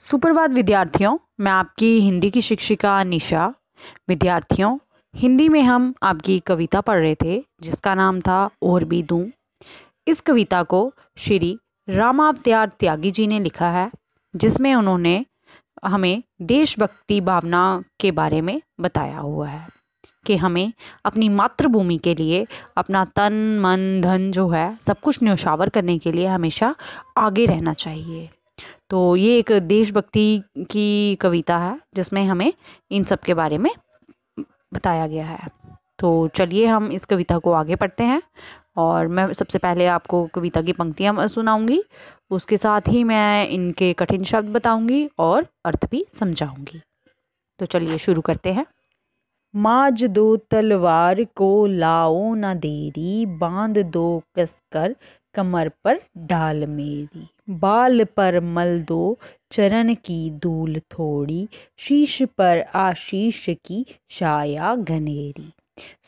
सुप्रभात विद्यार्थियों मैं आपकी हिंदी की शिक्षिका निशा विद्यार्थियों हिंदी में हम आपकी कविता पढ़ रहे थे जिसका नाम था और भी दूँ इस कविता को श्री रामावत्यार त्यागी जी ने लिखा है जिसमें उन्होंने हमें देशभक्ति भावना के बारे में बताया हुआ है कि हमें अपनी मातृभूमि के लिए अपना तन मन धन जो है सब कुछ न्योछावर करने के लिए हमेशा आगे रहना चाहिए तो ये एक देशभक्ति की कविता है जिसमें हमें इन सब के बारे में बताया गया है तो चलिए हम इस कविता को आगे पढ़ते हैं और मैं सबसे पहले आपको कविता की पंक्तियाँ सुनाऊंगी उसके साथ ही मैं इनके कठिन शब्द बताऊंगी और अर्थ भी समझाऊंगी तो चलिए शुरू करते हैं माज दो तलवार को लाओ ना देरी बांध दो कसकर कमर पर डाल मेरी बाल पर मल दो चरण की धूल थोड़ी शीश पर आशीष की छाया घनेरी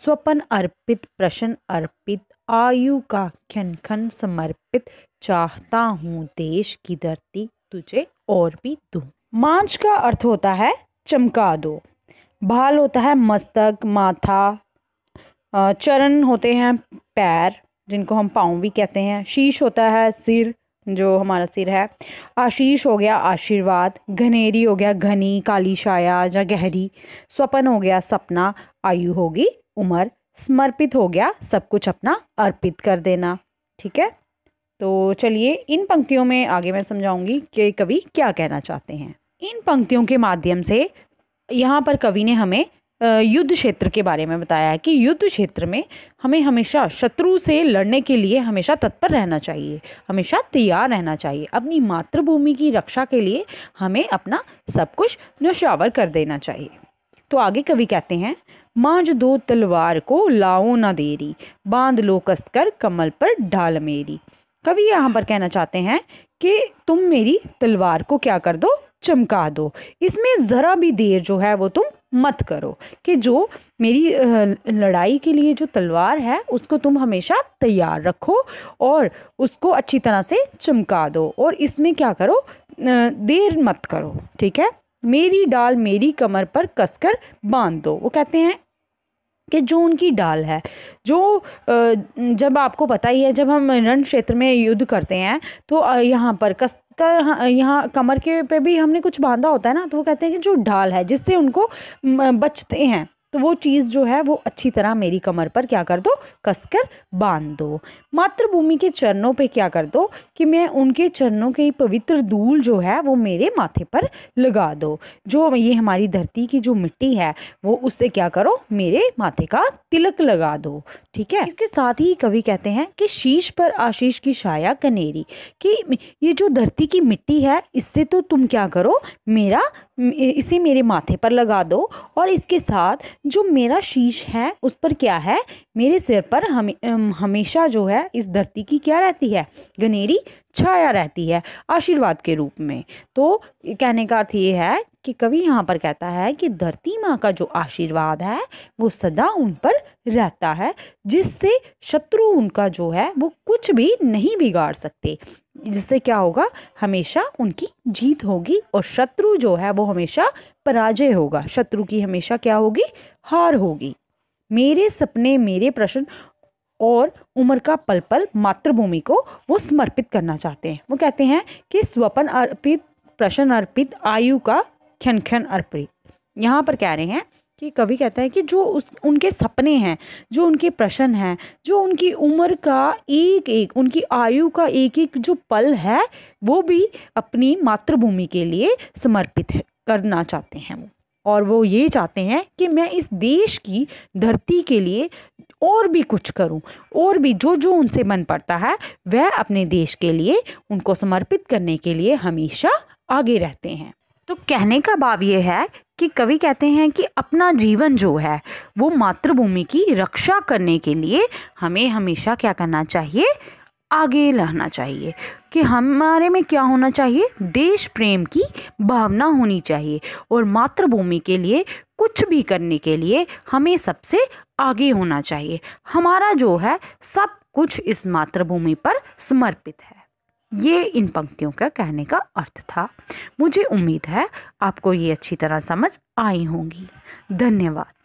स्वपन अर्पित प्रश्न अर्पित आयु का खन खन समर्पित चाहता हूँ देश की धरती तुझे और भी दूँ मांझ का अर्थ होता है चमका दो भाल होता है मस्तक माथा चरण होते हैं पैर जिनको हम पाँव भी कहते हैं शीश होता है सिर जो हमारा सिर है आशीष हो गया आशीर्वाद घनेरी हो गया घनी काली छाया या गहरी स्वपन हो गया सपना आयु होगी उम्र समर्पित हो गया सब कुछ अपना अर्पित कर देना ठीक है तो चलिए इन पंक्तियों में आगे मैं समझाऊंगी कि कवि क्या कहना चाहते हैं इन पंक्तियों के माध्यम से यहाँ पर कवि ने हमें युद्ध क्षेत्र के बारे में बताया है कि युद्ध क्षेत्र में हमें हमेशा शत्रु से लड़ने के लिए हमेशा तत्पर रहना चाहिए हमेशा तैयार रहना चाहिए अपनी मातृभूमि की रक्षा के लिए हमें अपना सब कुछ नशावर कर देना चाहिए तो आगे कवि कहते हैं मांझ दो तलवार को लाओ ना देरी बांध लो कस कर कमल पर ढाल मेरी कवि यहाँ पर कहना चाहते हैं कि तुम मेरी तलवार को क्या कर दो चमका दो इसमें ज़रा भी देर जो है वो तुम मत करो कि जो मेरी लड़ाई के लिए जो तलवार है उसको तुम हमेशा तैयार रखो और उसको अच्छी तरह से चमका दो और इसमें क्या करो देर मत करो ठीक है मेरी डाल मेरी कमर पर कसकर बांध दो वो कहते हैं कि जो उनकी डाल है जो जब आपको पता ही है जब हम रण क्षेत्र में युद्ध करते हैं तो यहाँ पर कस का यहाँ कमर के पे भी हमने कुछ बांधा होता है ना तो वो कहते हैं कि जो ढाल है जिससे उनको बचते हैं तो वो चीज़ जो है वो अच्छी तरह मेरी कमर पर क्या कर दो कसकर बांध दो मातृभूमि के चरणों पे क्या कर दो कि मैं उनके चरणों के पवित्र धूल जो है वो मेरे माथे पर लगा दो जो ये हमारी धरती की जो मिट्टी है वो उससे क्या करो मेरे माथे का तिलक लगा दो ठीक है इसके साथ ही कवि कहते हैं कि शीश पर आशीष की छाया कनेरी कि ये जो धरती की मिट्टी है इससे तो तुम क्या करो मेरा इसे मेरे माथे पर लगा दो और इसके साथ जो मेरा शीश है उस पर क्या है मेरे सिर पर हम हमेशा जो है इस धरती की क्या रहती है गनेरी छाया रहती है आशीर्वाद के रूप में तो कहने का अर्थ ये है कि कवि यहाँ पर कहता है कि धरती माँ का जो आशीर्वाद है वो सदा उन पर रहता है जिससे शत्रु उनका जो है वो कुछ भी नहीं बिगाड़ सकते जिससे क्या होगा हमेशा उनकी जीत होगी और शत्रु जो है वो हमेशा पराजय होगा शत्रु की हमेशा क्या होगी हार होगी मेरे सपने मेरे प्रश्न और उम्र का पल पल मातृभूमि को वो समर्पित करना चाहते हैं वो कहते हैं कि स्वपन अर्पित प्रश्न अर्पित आयु का क्षण क्षण अर्पित यहाँ पर कह रहे हैं कि कवि कहता है कि जो उस उनके सपने हैं जो उनके प्रश्न हैं जो उनकी उम्र का एक एक उनकी आयु का एक एक जो पल है वो भी अपनी मातृभूमि के लिए समर्पित है, करना चाहते हैं वो और वो ये चाहते हैं कि मैं इस देश की धरती के लिए और भी कुछ करूं और भी जो जो उनसे मन पड़ता है वह अपने देश के लिए उनको समर्पित करने के लिए हमेशा आगे रहते हैं तो कहने का भाव ये है कि कवि कहते हैं कि अपना जीवन जो है वो मातृभूमि की रक्षा करने के लिए हमें हमेशा क्या करना चाहिए आगे रहना चाहिए कि हमारे में क्या होना चाहिए देश प्रेम की भावना होनी चाहिए और मातृभूमि के लिए कुछ भी करने के लिए हमें सबसे आगे होना चाहिए हमारा जो है सब कुछ इस मातृभूमि पर समर्पित है ये इन पंक्तियों का कहने का अर्थ था मुझे उम्मीद है आपको ये अच्छी तरह समझ आई होंगी धन्यवाद